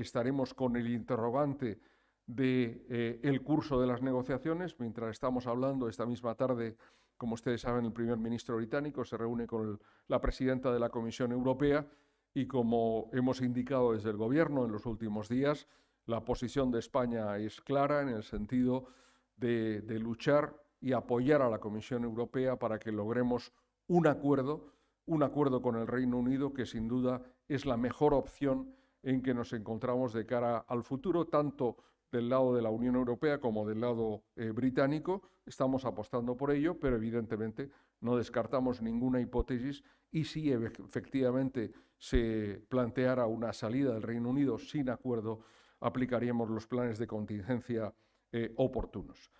estaremos con el interrogante del eh, curso de las negociaciones. Mientras estamos hablando esta misma tarde, como ustedes saben, el primer ministro británico se reúne con la presidenta de la Comisión Europea y como hemos indicado desde el Gobierno en los últimos días, la posición de España es clara en el sentido de, de luchar y apoyar a la Comisión Europea para que logremos un acuerdo, un acuerdo con el Reino Unido que sin duda es la mejor opción en que nos encontramos de cara al futuro, tanto del lado de la Unión Europea como del lado eh, británico. Estamos apostando por ello, pero evidentemente no descartamos ninguna hipótesis y si efectivamente se planteara una salida del Reino Unido sin acuerdo, aplicaríamos los planes de contingencia eh, oportunos.